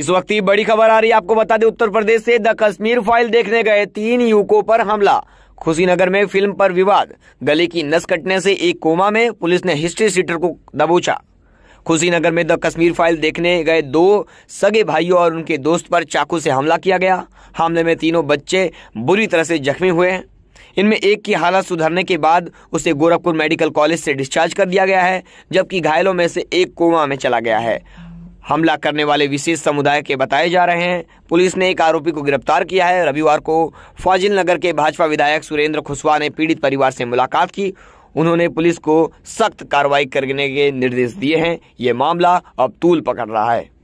इस वक्त की बड़ी खबर आ रही है आपको बता दें उत्तर प्रदेश से द कश्मीर फाइल देखने गए तीन युवकों पर हमला खुशीनगर में फिल्म पर विवाद गले की नस कटने से एक कोमा में पुलिस ने हिस्ट्री सीटर को दबोचा खुशीनगर में द कश्मीर फाइल देखने गए दो सगे भाइयों और उनके दोस्त पर चाकू से हमला किया गया हमले में तीनों बच्चे बुरी तरह से जख्मी हुए इनमें एक की हालत सुधरने के बाद उसे गोरखपुर मेडिकल कॉलेज से डिस्चार्ज कर दिया गया है जबकि घायलों में से एक कोमा में चला गया है हमला करने वाले विशेष समुदाय के बताए जा रहे हैं पुलिस ने एक आरोपी को गिरफ्तार किया है रविवार को फाजिल नगर के भाजपा विधायक सुरेंद्र खुशवा ने पीड़ित परिवार से मुलाकात की उन्होंने पुलिस को सख्त कार्रवाई करने के निर्देश दिए हैं ये मामला अब तूल पकड़ रहा है